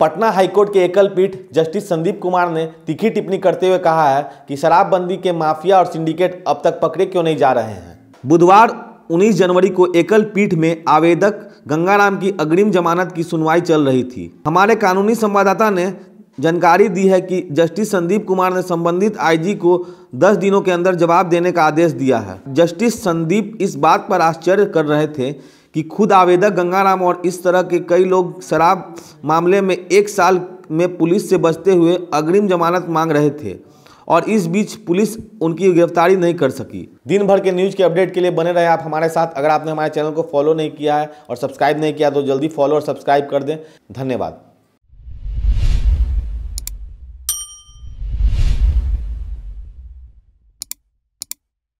Patna high court के एकल पीठ जस्टिस संदीप कुमार ने तीखी टिप्पणी करते हुए कहा है कि शराबबंदी के माफिया और सिंडिकेट अब तक पकड़े क्यों नहीं जा रहे हैं बुधवार 19 जनवरी को एकल पीठ में आवेदक गंगाराम की अग्रिम जमानत की सुनवाई चल रही थी हमारे कानूनी संवाददाता ने जानकारी दी है कि जस्टिस संदीप कुमार ने संबंधित आईजी को 10 दिनों के अंदर जवाब देने का आदेश दिया है जस्टिस संदीप इस बात पर आश्चर्य कर रहे थे कि खुद आवेदक गंगाराम और इस तरह के कई लोग शराब मामले में एक साल में पुलिस से बचते हुए अग्रिम जमानत मांग रहे थे और इस बीच पुलिस उनकी गिरफ्तारी नहीं कर सकी दिन भर के न्यूज़ के अपडेट के लिए बने रहे आप हमारे साथ अगर आपने हमारे चैनल को फॉलो नहीं किया है और सब्सक्राइब नहीं किया तो जल्दी फॉलो और सब्सक्राइब कर दें धन्यवाद